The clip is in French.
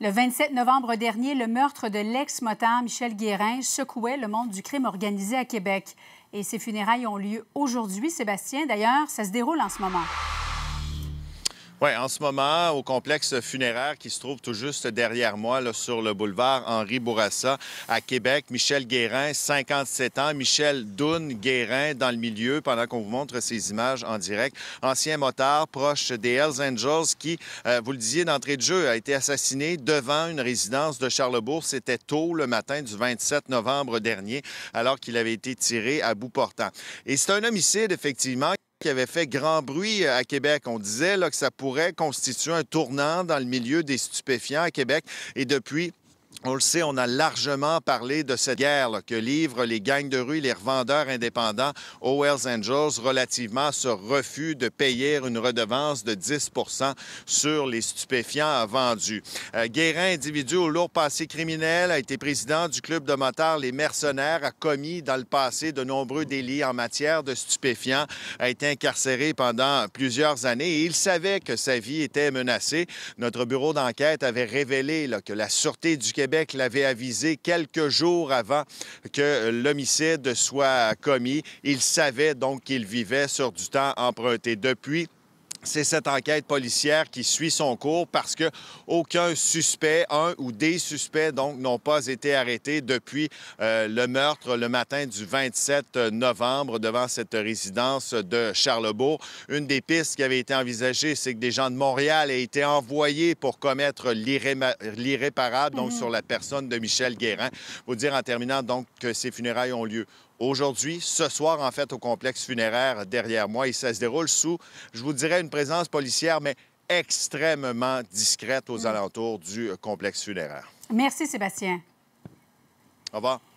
Le 27 novembre dernier, le meurtre de l'ex-motard Michel Guérin secouait le monde du crime organisé à Québec. Et ses funérailles ont lieu aujourd'hui, Sébastien. D'ailleurs, ça se déroule en ce moment. Oui, en ce moment, au complexe funéraire qui se trouve tout juste derrière moi, là, sur le boulevard Henri Bourassa, à Québec, Michel Guérin, 57 ans, Michel Doun Guérin, dans le milieu, pendant qu'on vous montre ces images en direct, ancien motard proche des Hells Angels qui, euh, vous le disiez d'entrée de jeu, a été assassiné devant une résidence de Charlebourg. C'était tôt le matin du 27 novembre dernier, alors qu'il avait été tiré à bout portant. Et c'est un homicide, effectivement, qui avait fait grand bruit euh, à Québec. On disait là, que ça pourrait constituer un tournant dans le milieu des stupéfiants à Québec. Et depuis, on le sait, on a largement parlé de cette guerre que livrent les gangs de rue les revendeurs indépendants aux Hells Angels relativement à ce refus de payer une redevance de 10 sur les stupéfiants vendus. Euh, Guérin, individu au lourd passé criminel, a été président du club de motards Les Mercenaires, a commis dans le passé de nombreux délits en matière de stupéfiants, a été incarcéré pendant plusieurs années et il savait que sa vie était menacée. Notre bureau d'enquête avait révélé que la Sûreté du Québec l'avait avisé quelques jours avant que l'homicide soit commis. Il savait donc qu'il vivait sur du temps emprunté. Depuis, c'est cette enquête policière qui suit son cours parce que aucun suspect, un ou des suspects, donc, n'ont pas été arrêtés depuis euh, le meurtre le matin du 27 novembre devant cette résidence de Charlebourg. Une des pistes qui avait été envisagée, c'est que des gens de Montréal aient été envoyés pour commettre l'irréparable, mhm. sur la personne de Michel Guérin. Vous dire en terminant, donc, que ces funérailles ont lieu aujourd'hui, ce soir, en fait, au complexe funéraire derrière moi. Et ça se déroule sous, je vous dirais, une présence policière, mais extrêmement discrète aux mm. alentours du complexe funéraire. Merci, Sébastien. Au revoir.